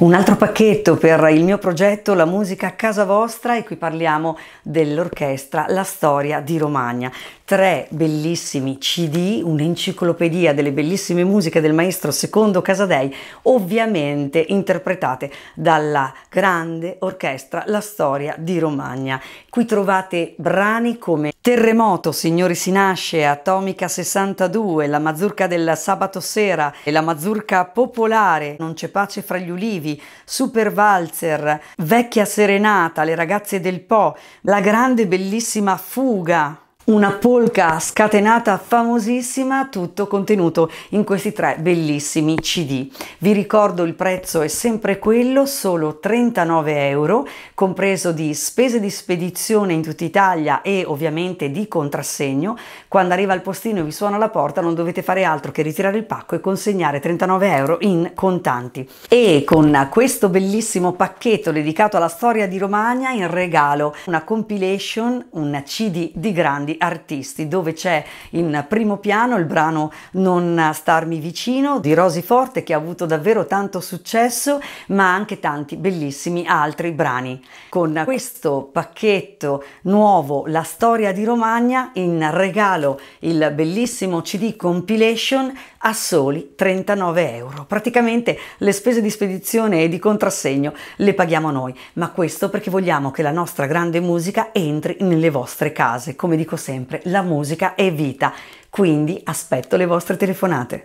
Un altro pacchetto per il mio progetto La musica a casa vostra e qui parliamo dell'orchestra La storia di Romagna. Tre bellissimi CD, un'enciclopedia delle bellissime musiche del maestro Secondo Casadei, ovviamente interpretate dalla grande orchestra La storia di Romagna. Qui trovate brani come Terremoto, signori si nasce, Atomica 62, la mazurca del sabato sera e la mazurca popolare, Non c'è pace fra gli ulivi, Super Valzer, Vecchia Serenata, Le ragazze del Po, la grande bellissima fuga una polca scatenata famosissima, tutto contenuto in questi tre bellissimi CD. Vi ricordo il prezzo è sempre quello, solo 39 euro, compreso di spese di spedizione in tutta Italia e ovviamente di contrassegno. Quando arriva il postino e vi suona la porta non dovete fare altro che ritirare il pacco e consegnare 39 euro in contanti. E con questo bellissimo pacchetto dedicato alla storia di Romagna in regalo una compilation, un CD di grandi grandi artisti, dove c'è in primo piano il brano Non starmi vicino di Rosy Forte che ha avuto davvero tanto successo, ma anche tanti bellissimi altri brani. Con questo pacchetto nuovo La storia di Romagna in regalo il bellissimo CD compilation a soli 39 euro. Praticamente le spese di spedizione e di contrassegno le paghiamo noi, ma questo perché vogliamo che la nostra grande musica entri nelle vostre case, come dico sempre, la musica è vita, quindi aspetto le vostre telefonate.